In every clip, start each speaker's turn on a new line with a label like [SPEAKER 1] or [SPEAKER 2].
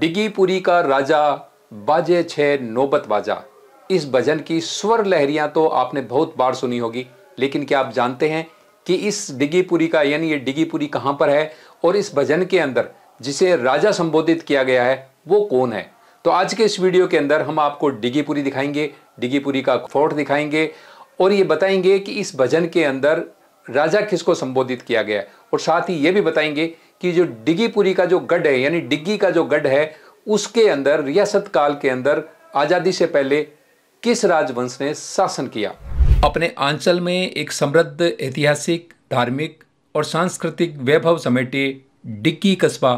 [SPEAKER 1] डिगीपुरी का राजा बाजे छे नोबत बाजा इस भजन की स्वर लहरियां तो आपने बहुत बार सुनी होगी लेकिन क्या आप जानते हैं कि इस डिगीपुरी का यानी ये डिगीपुरी कहाँ पर है और इस भजन के अंदर जिसे राजा संबोधित किया गया है वो कौन है तो आज के इस वीडियो के अंदर हम आपको डिगीपुरी दिखाएंगे डिगीपुरी का फोर्ट दिखाएंगे और ये बताएंगे कि इस भजन के अंदर राजा किसको संबोधित किया गया है और साथ ही ये भी बताएंगे कि जो डिग्गीपुरी का जो गढ़ है यानी डिग्गी का जो गढ़ है उसके अंदर रियासत काल के अंदर आज़ादी से पहले किस राजवंश ने शासन किया अपने आंचल में एक समृद्ध ऐतिहासिक धार्मिक और सांस्कृतिक वैभव समेटे डिक्की कस्बा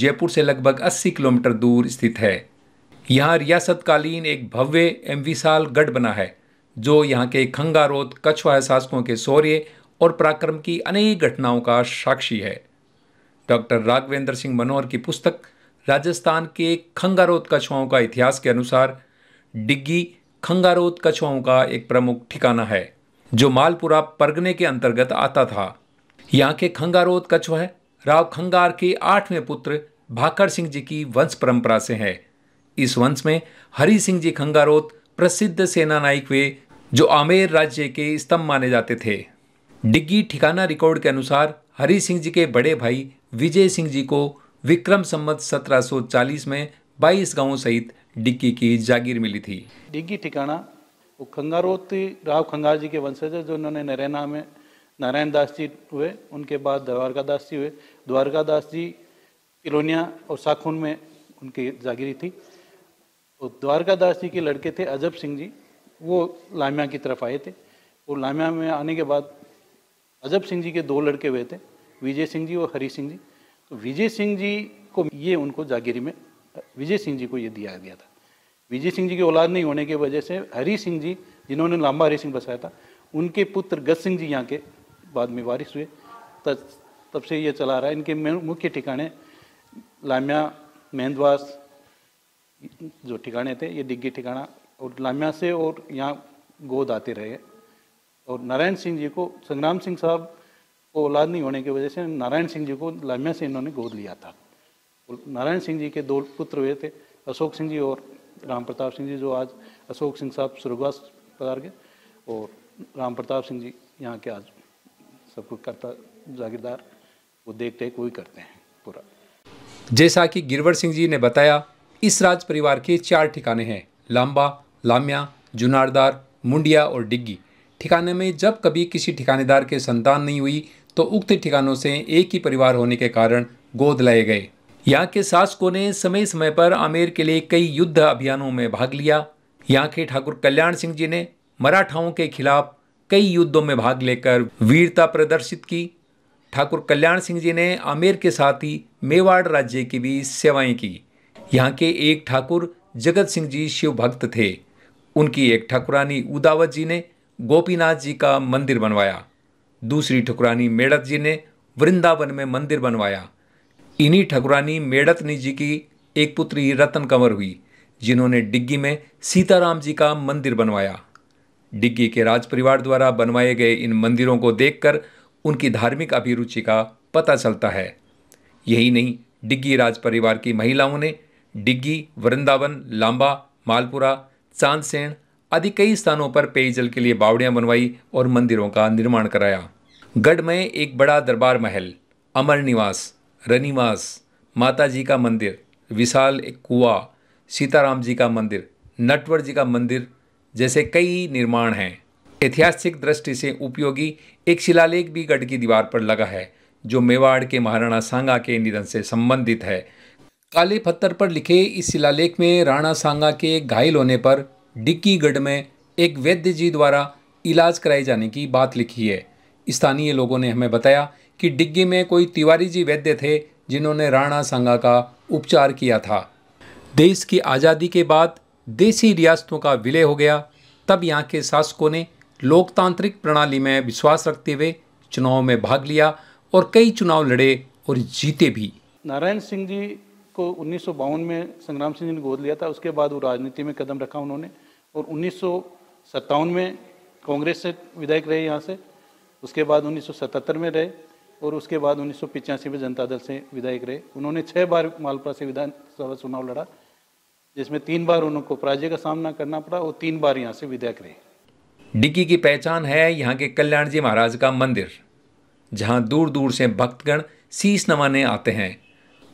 [SPEAKER 1] जयपुर से लगभग 80 किलोमीटर दूर स्थित है यहाँ रियासतकालीन एक भव्य एम विशाल गढ़ बना है जो यहाँ के खंगारोत कछुआ शासकों के शौर्य और पराक्रम की अनेक घटनाओं का साक्षी है डॉक्टर राघवेंद्र सिंह मनोहर की पुस्तक राजस्थान के खंगारोत कछुआओं का इतिहास के अनुसार डिग्गी खंगारोत कछुआओं का एक प्रमुख ठिकाना है जो मालपुरा परगने के अंतर्गत आता था यहाँ के खंगारोत कछुआ राव खंगार के आठवें पुत्र भाकर सिंह जी की वंश परंपरा से है इस वंश में हरि सिंह जी खंगारोत प्रसिद्ध सेना नायक हुए जो आमेर राज्य के स्तंभ माने जाते थे डिग्गी ठिकाना रिकॉर्ड के अनुसार हरि सिंह जी के बड़े भाई विजय सिंह जी को विक्रम संबत 1740 में 22 गांवों सहित डिक्की की जागीर मिली थी
[SPEAKER 2] डिग्गी ठिकाना वो खंगारोती राव खंगार जी के वंशज है जो उन्होंने नरेना में नारायण दास जी हुए उनके बाद द्वारका दास जी हुए द्वारका दास जी इलोनिया और साखुन में उनकी जागीरी थी और द्वारका दास जी के लड़के थे अजब सिंह जी वो लामिया की तरफ आए थे वो लामिया में आने के बाद अजब सिंह जी के दो लड़के हुए थे विजय सिंह जी और हरी सिंह जी तो विजय सिंह जी को ये उनको जागीरी में विजय सिंह जी को ये दिया गया था विजय सिंह जी की औलाद नहीं होने की वजह से हरी सिंह जी जिन्होंने लांबा हरी सिंह बसाया था उनके पुत्र गत सिंह जी यहाँ के बाद में वारिस हुए तब तब से ये चला रहा है इनके मुख्य ठिकाने लाम्या मेहंदवास जो ठिकाने थे ये डिग्गी ठिकाना और लाम्या से और यहाँ गोद आते रहे और नारायण सिंह जी को संग्राम सिंह साहब को औलाद नहीं होने की वजह से नारायण सिंह जी को लाम्या से इन्होंने गोद लिया था नारायण सिंह जी के दो पुत्र हुए थे अशोक सिंह जी और राम प्रताप सिंह जी जो आज अशोक सिंह साहब सुरगवास पदार गए और राम प्रताप सिंह जी यहाँ के आज सब कुछ करता जागीरदार वो देख टेक वही करते हैं पूरा
[SPEAKER 1] जैसा कि गिरवर सिंह जी ने बताया इस राज परिवार के चार ठिकाने हैं लांबा लामिया जुनारदार मुंडिया और डिग्गी ठिकाने में जब कभी किसी ठिकानेदार के संतान नहीं हुई तो उक्त ठिकानों से एक ही परिवार होने के कारण गोद लाए गए यहाँ के शासकों ने समय समय पर आमेर के लिए कई युद्ध अभियानों में भाग लिया यहाँ के ठाकुर कल्याण सिंह जी ने मराठाओं के खिलाफ कई युद्धों में भाग लेकर वीरता प्रदर्शित की ठाकुर कल्याण सिंह जी ने आमेर के साथ ही मेवाड़ राज्य की भी सेवाएं की यहाँ के एक ठाकुर जगत सिंह जी शिव भक्त थे उनकी एक ठाकुरानी उदावत जी ने गोपीनाथ जी का मंदिर बनवाया दूसरी ठकुरानी मेड़त जी ने वृंदावन में मंदिर बनवाया इन्हीं ठकुरानी मेड़तनी जी की एक पुत्री रतन कंवर हुई जिन्होंने डिग्गी में सीताराम जी का मंदिर बनवाया डिग्गी के राज परिवार द्वारा बनवाए गए इन मंदिरों को देखकर उनकी धार्मिक अभिरुचि का पता चलता है यही नहीं डिग्गी राज परिवार की महिलाओं ने डिग्गी वृंदावन लांबा मालपुरा चांदसेन आदि कई स्थानों पर पेयजल के लिए बावड़ियाँ बनवाई और मंदिरों का निर्माण कराया गढ़ में एक बड़ा दरबार महल अमर निवास रनिवास माता जी का मंदिर विशाल एक कुआ सीताराम जी का मंदिर नटवर जी का मंदिर जैसे कई निर्माण हैं ऐतिहासिक दृष्टि से उपयोगी एक शिलालेख भी गढ़ की दीवार पर लगा है जो मेवाड़ के महाराणा सांगा के निधन से संबंधित है काले पत्थर पर लिखे इस शिलालेख में राणा सांगा के घायल होने पर डिक्कीगढ़ में एक वैद्य जी द्वारा इलाज कराए जाने की बात लिखी है स्थानीय लोगों ने हमें बताया कि डिग्गी में कोई तिवारी जी वैद्य थे जिन्होंने राणा सांगा का उपचार किया था देश की आज़ादी के बाद देसी रियासतों का विलय हो गया तब यहाँ के शासकों ने लोकतांत्रिक प्रणाली में विश्वास रखते हुए चुनाव में भाग लिया और कई चुनाव लड़े और जीते भी
[SPEAKER 2] नारायण सिंह जी को उन्नीस में संग्राम सिंह जी ने गोद लिया था उसके बाद वो राजनीति में कदम रखा उन्होंने और उन्नीस में कांग्रेस से विधायक रहे यहाँ से उसके बाद 1977 में रहे और उसके बाद उन्नीस में जनता दल से विधायक रहे उन्होंने छः बार मालपुरा से विधानसभा चुनाव लड़ा जिसमें तीन बार उनको पराजय का सामना करना पड़ा और तीन बार यहाँ से विधायक रहे
[SPEAKER 1] डिक्की की पहचान है यहाँ के कल्याण जी महाराज का मंदिर जहाँ दूर दूर से भक्तगण शीश नवाने आते हैं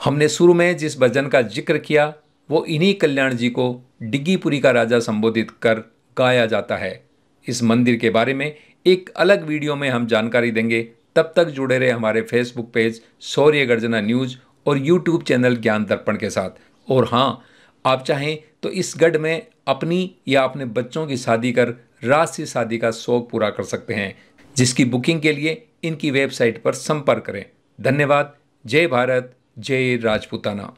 [SPEAKER 1] हमने शुरू में जिस भजन का जिक्र किया वो इन्हीं कल्याण जी को डिग्गीपुरी का राजा संबोधित कर गाया जाता है इस मंदिर के बारे में एक अलग वीडियो में हम जानकारी देंगे तब तक जुड़े रहे हमारे फेसबुक पेज सौर्य गर्जना न्यूज़ और यूट्यूब चैनल ज्ञान दर्पण के साथ और हाँ आप चाहें तो इस गढ़ में अपनी या अपने बच्चों की शादी कर राशि शादी का शौक पूरा कर सकते हैं जिसकी बुकिंग के लिए इनकी वेबसाइट पर संपर्क करें धन्यवाद जय भारत जय राजपूताना